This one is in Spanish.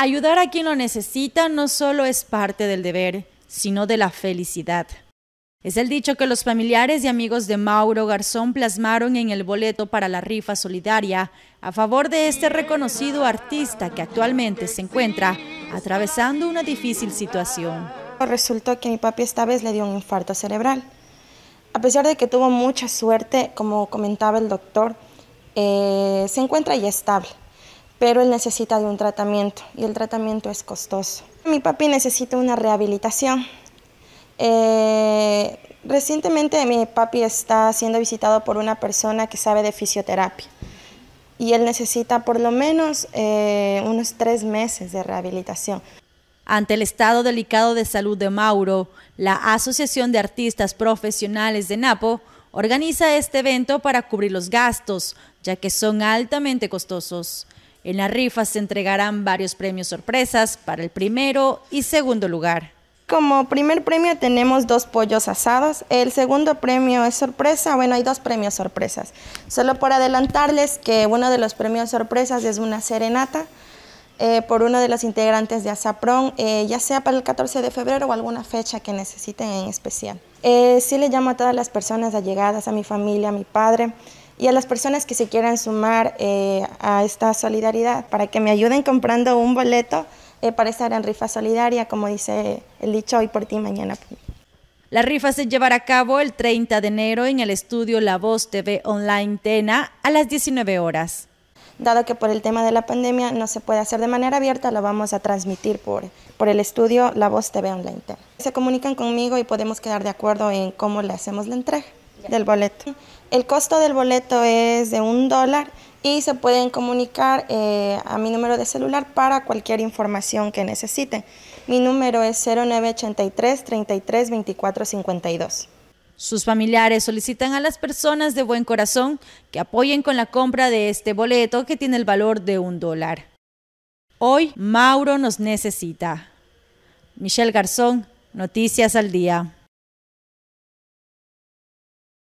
Ayudar a quien lo necesita no solo es parte del deber, sino de la felicidad. Es el dicho que los familiares y amigos de Mauro Garzón plasmaron en el boleto para la rifa solidaria a favor de este reconocido artista que actualmente se encuentra atravesando una difícil situación. Resultó que mi papi esta vez le dio un infarto cerebral. A pesar de que tuvo mucha suerte, como comentaba el doctor, eh, se encuentra ya estable pero él necesita de un tratamiento y el tratamiento es costoso. Mi papi necesita una rehabilitación. Eh, recientemente mi papi está siendo visitado por una persona que sabe de fisioterapia y él necesita por lo menos eh, unos tres meses de rehabilitación. Ante el estado delicado de salud de Mauro, la Asociación de Artistas Profesionales de Napo organiza este evento para cubrir los gastos, ya que son altamente costosos. En la rifa se entregarán varios premios sorpresas para el primero y segundo lugar. Como primer premio tenemos dos pollos asados. El segundo premio es sorpresa. Bueno, hay dos premios sorpresas. Solo por adelantarles que uno de los premios sorpresas es una serenata eh, por uno de los integrantes de Azaprón, eh, ya sea para el 14 de febrero o alguna fecha que necesiten en especial. Eh, sí le llamo a todas las personas allegadas, a mi familia, a mi padre, y a las personas que se quieran sumar eh, a esta solidaridad para que me ayuden comprando un boleto eh, para estar en rifa solidaria, como dice el dicho, hoy por ti, mañana por mí. La rifa se llevará a cabo el 30 de enero en el estudio La Voz TV Online Tena a las 19 horas. Dado que por el tema de la pandemia no se puede hacer de manera abierta, lo vamos a transmitir por, por el estudio La Voz TV Online Tena. Se comunican conmigo y podemos quedar de acuerdo en cómo le hacemos la entrega del boleto. El costo del boleto es de un dólar y se pueden comunicar eh, a mi número de celular para cualquier información que necesiten. Mi número es 0983 33 Sus familiares solicitan a las personas de buen corazón que apoyen con la compra de este boleto que tiene el valor de un dólar. Hoy Mauro nos necesita. Michelle Garzón, Noticias al Día.